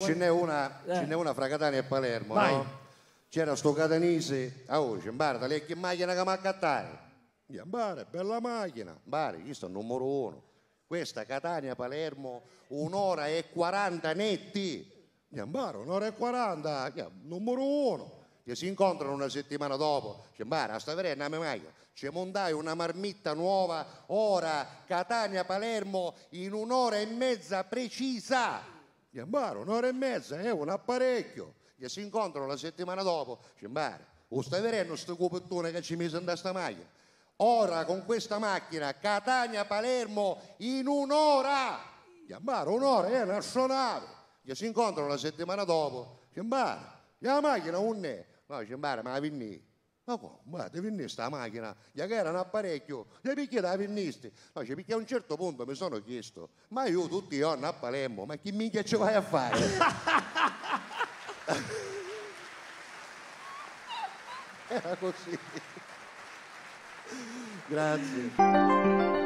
Ce n'è una, eh. una, fra Catania e Palermo, no? C'era sto catanese, a oh, dice, guarda, lei che macchina che mi accattare? Dice, guarda, bella macchina, guarda, questo è il numero uno. Questa Catania-Palermo, un'ora e quaranta netti. Dice, guarda, un'ora e quaranta, numero uno che si incontrano una settimana dopo. Dice, Bara, sta vera è una memaglia. Ci montai una marmitta nuova, ora Catania-Palermo in un'ora e mezza precisa. Dice, Maro, un'ora e mezza, è eh, un apparecchio. Che si incontrano la settimana dopo. Dice, Maro, o stai vedendo questo copettone che ci mise in questa maglia? Ora con questa macchina Catania-Palermo in un'ora! Dice, Maro, un'ora è eh, nazionale. Che si incontrano la settimana dopo. Dice, Maro, la macchina un No, dice, Maro, ma la vinnì. Ma come? Ti venniste questa macchina, gli che era un apparecchio, gli picchia da venniste? No, cioè, perché a un certo punto mi sono chiesto, ma io tutti i giorni a Palermo, ma che minchia ci vai a fare? era così. Grazie.